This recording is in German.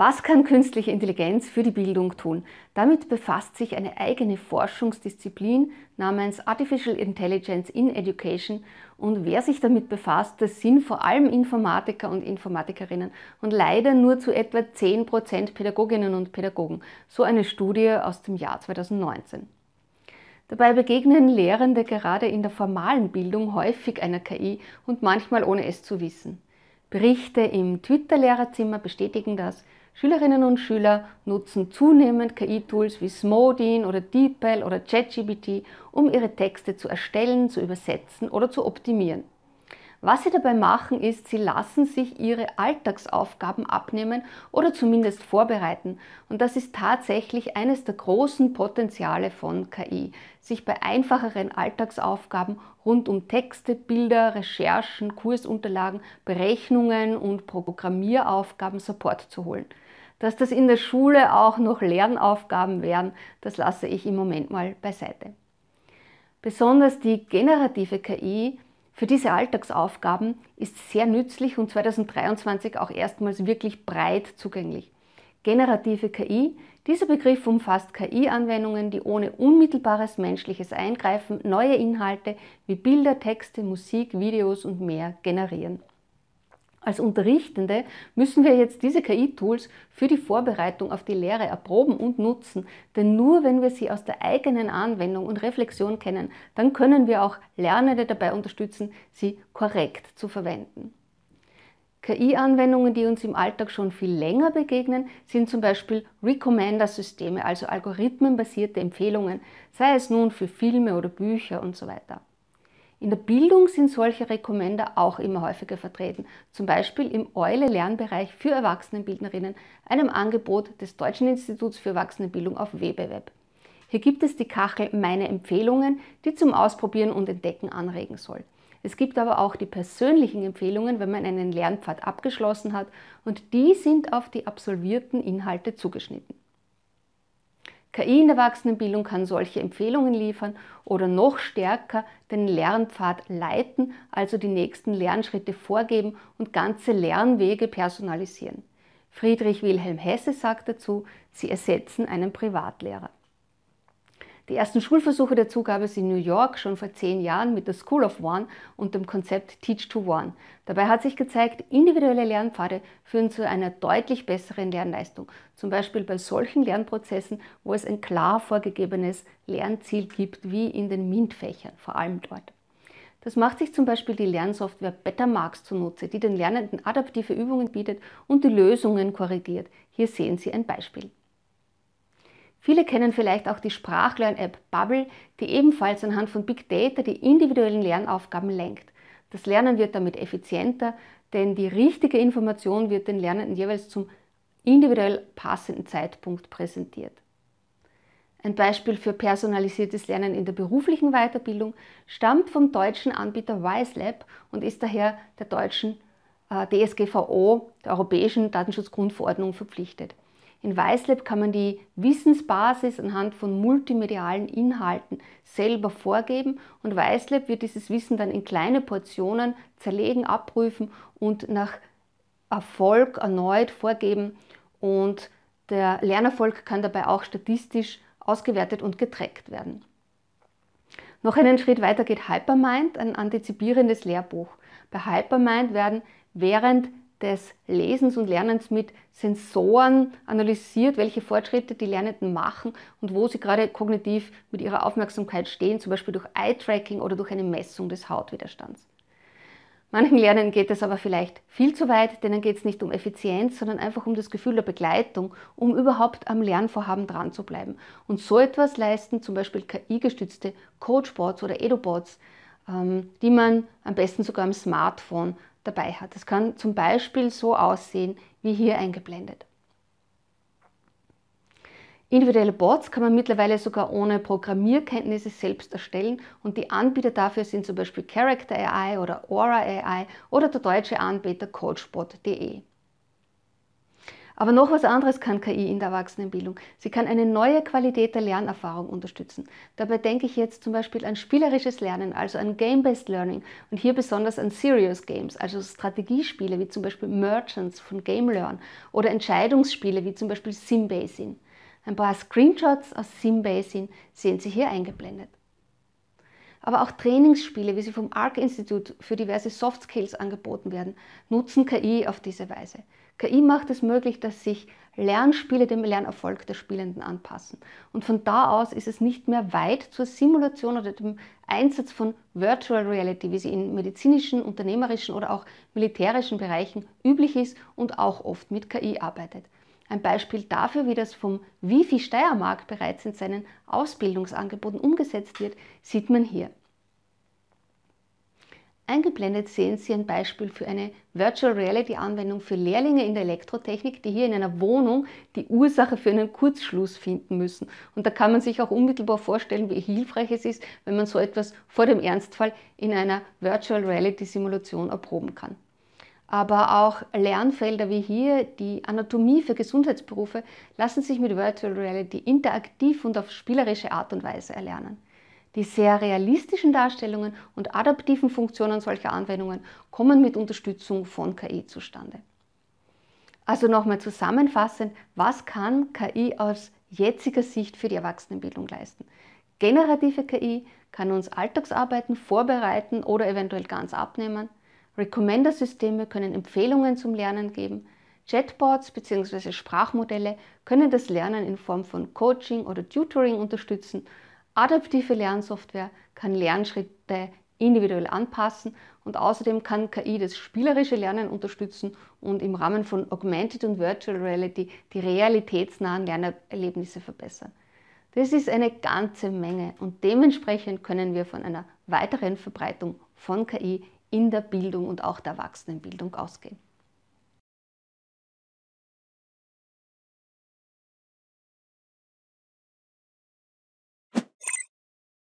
Was kann künstliche Intelligenz für die Bildung tun? Damit befasst sich eine eigene Forschungsdisziplin namens Artificial Intelligence in Education und wer sich damit befasst, das sind vor allem Informatiker und Informatikerinnen und leider nur zu etwa 10% Pädagoginnen und Pädagogen. So eine Studie aus dem Jahr 2019. Dabei begegnen Lehrende gerade in der formalen Bildung häufig einer KI und manchmal ohne es zu wissen. Berichte im Twitter-Lehrerzimmer bestätigen das, Schülerinnen und Schüler nutzen zunehmend KI-Tools wie Smodin oder DeepL oder ChatGPT, um ihre Texte zu erstellen, zu übersetzen oder zu optimieren. Was sie dabei machen, ist, sie lassen sich ihre Alltagsaufgaben abnehmen oder zumindest vorbereiten. Und das ist tatsächlich eines der großen Potenziale von KI, sich bei einfacheren Alltagsaufgaben rund um Texte, Bilder, Recherchen, Kursunterlagen, Berechnungen und Programmieraufgaben Support zu holen. Dass das in der Schule auch noch Lernaufgaben wären, das lasse ich im Moment mal beiseite. Besonders die generative KI für diese Alltagsaufgaben ist sehr nützlich und 2023 auch erstmals wirklich breit zugänglich. Generative KI. Dieser Begriff umfasst KI-Anwendungen, die ohne unmittelbares menschliches Eingreifen neue Inhalte wie Bilder, Texte, Musik, Videos und mehr generieren. Als Unterrichtende müssen wir jetzt diese KI-Tools für die Vorbereitung auf die Lehre erproben und nutzen, denn nur wenn wir sie aus der eigenen Anwendung und Reflexion kennen, dann können wir auch Lernende dabei unterstützen, sie korrekt zu verwenden. KI-Anwendungen, die uns im Alltag schon viel länger begegnen, sind zum Beispiel Recommender-Systeme, also algorithmenbasierte Empfehlungen, sei es nun für Filme oder Bücher und so weiter. In der Bildung sind solche Recommender auch immer häufiger vertreten, zum Beispiel im Eule-Lernbereich für Erwachsenenbildnerinnen, einem Angebot des Deutschen Instituts für Erwachsenenbildung auf WBWeb. Hier gibt es die Kachel Meine Empfehlungen, die zum Ausprobieren und Entdecken anregen soll. Es gibt aber auch die persönlichen Empfehlungen, wenn man einen Lernpfad abgeschlossen hat und die sind auf die absolvierten Inhalte zugeschnitten. KI in Erwachsenenbildung kann solche Empfehlungen liefern oder noch stärker den Lernpfad leiten, also die nächsten Lernschritte vorgeben und ganze Lernwege personalisieren. Friedrich Wilhelm Hesse sagt dazu, sie ersetzen einen Privatlehrer. Die ersten Schulversuche dazu gab es in New York schon vor zehn Jahren mit der School of One und dem Konzept Teach to One. Dabei hat sich gezeigt, individuelle Lernpfade führen zu einer deutlich besseren Lernleistung. Zum Beispiel bei solchen Lernprozessen, wo es ein klar vorgegebenes Lernziel gibt, wie in den MINT-Fächern, vor allem dort. Das macht sich zum Beispiel die Lernsoftware Bettermarks zunutze, die den Lernenden adaptive Übungen bietet und die Lösungen korrigiert. Hier sehen Sie ein Beispiel. Viele kennen vielleicht auch die Sprachlern-App Bubble, die ebenfalls anhand von Big Data die individuellen Lernaufgaben lenkt. Das Lernen wird damit effizienter, denn die richtige Information wird den Lernenden jeweils zum individuell passenden Zeitpunkt präsentiert. Ein Beispiel für personalisiertes Lernen in der beruflichen Weiterbildung stammt vom deutschen Anbieter WiseLab und ist daher der deutschen äh, DSGVO, der Europäischen Datenschutzgrundverordnung, verpflichtet. In Weislab kann man die Wissensbasis anhand von multimedialen Inhalten selber vorgeben und Weislab wird dieses Wissen dann in kleine Portionen zerlegen, abprüfen und nach Erfolg erneut vorgeben und der Lernerfolg kann dabei auch statistisch ausgewertet und getrackt werden. Noch einen Schritt weiter geht Hypermind, ein antizipierendes Lehrbuch. Bei Hypermind werden während des Lesens und Lernens mit Sensoren analysiert, welche Fortschritte die Lernenden machen und wo sie gerade kognitiv mit ihrer Aufmerksamkeit stehen, zum Beispiel durch Eye-Tracking oder durch eine Messung des Hautwiderstands. Manchen Lernenden geht es aber vielleicht viel zu weit, denen geht es nicht um Effizienz, sondern einfach um das Gefühl der Begleitung, um überhaupt am Lernvorhaben dran zu bleiben. Und so etwas leisten zum Beispiel KI-gestützte Coachboards oder Eduboards, ähm, die man am besten sogar am Smartphone dabei hat. Das kann zum Beispiel so aussehen, wie hier eingeblendet. Individuelle Bots kann man mittlerweile sogar ohne Programmierkenntnisse selbst erstellen und die Anbieter dafür sind zum Beispiel Character AI oder Aura AI oder der deutsche Anbieter Coachbot.de. Aber noch was anderes kann KI in der Erwachsenenbildung. Sie kann eine neue Qualität der Lernerfahrung unterstützen. Dabei denke ich jetzt zum Beispiel an spielerisches Lernen, also an Game-Based Learning und hier besonders an Serious Games, also Strategiespiele wie zum Beispiel Merchants von GameLearn oder Entscheidungsspiele wie zum Beispiel Simbasin. Ein paar Screenshots aus Simbasin sehen Sie hier eingeblendet. Aber auch Trainingsspiele, wie sie vom ARC-Institut für diverse Soft Skills angeboten werden, nutzen KI auf diese Weise. KI macht es möglich, dass sich Lernspiele dem Lernerfolg der Spielenden anpassen. Und von da aus ist es nicht mehr weit zur Simulation oder dem Einsatz von Virtual Reality, wie sie in medizinischen, unternehmerischen oder auch militärischen Bereichen üblich ist und auch oft mit KI arbeitet. Ein Beispiel dafür, wie das vom Wifi Steiermark bereits in seinen Ausbildungsangeboten umgesetzt wird, sieht man hier. Eingeblendet sehen Sie ein Beispiel für eine Virtual Reality Anwendung für Lehrlinge in der Elektrotechnik, die hier in einer Wohnung die Ursache für einen Kurzschluss finden müssen. Und da kann man sich auch unmittelbar vorstellen, wie hilfreich es ist, wenn man so etwas vor dem Ernstfall in einer Virtual Reality Simulation erproben kann. Aber auch Lernfelder wie hier, die Anatomie für Gesundheitsberufe, lassen sich mit Virtual Reality interaktiv und auf spielerische Art und Weise erlernen. Die sehr realistischen Darstellungen und adaptiven Funktionen solcher Anwendungen kommen mit Unterstützung von KI zustande. Also nochmal zusammenfassend, was kann KI aus jetziger Sicht für die Erwachsenenbildung leisten? Generative KI kann uns Alltagsarbeiten vorbereiten oder eventuell ganz abnehmen. Recommender-Systeme können Empfehlungen zum Lernen geben. Chatbots bzw. Sprachmodelle können das Lernen in Form von Coaching oder Tutoring unterstützen Adaptive Lernsoftware kann Lernschritte individuell anpassen und außerdem kann KI das spielerische Lernen unterstützen und im Rahmen von Augmented und Virtual Reality die realitätsnahen Lernerlebnisse verbessern. Das ist eine ganze Menge und dementsprechend können wir von einer weiteren Verbreitung von KI in der Bildung und auch der Erwachsenenbildung ausgehen.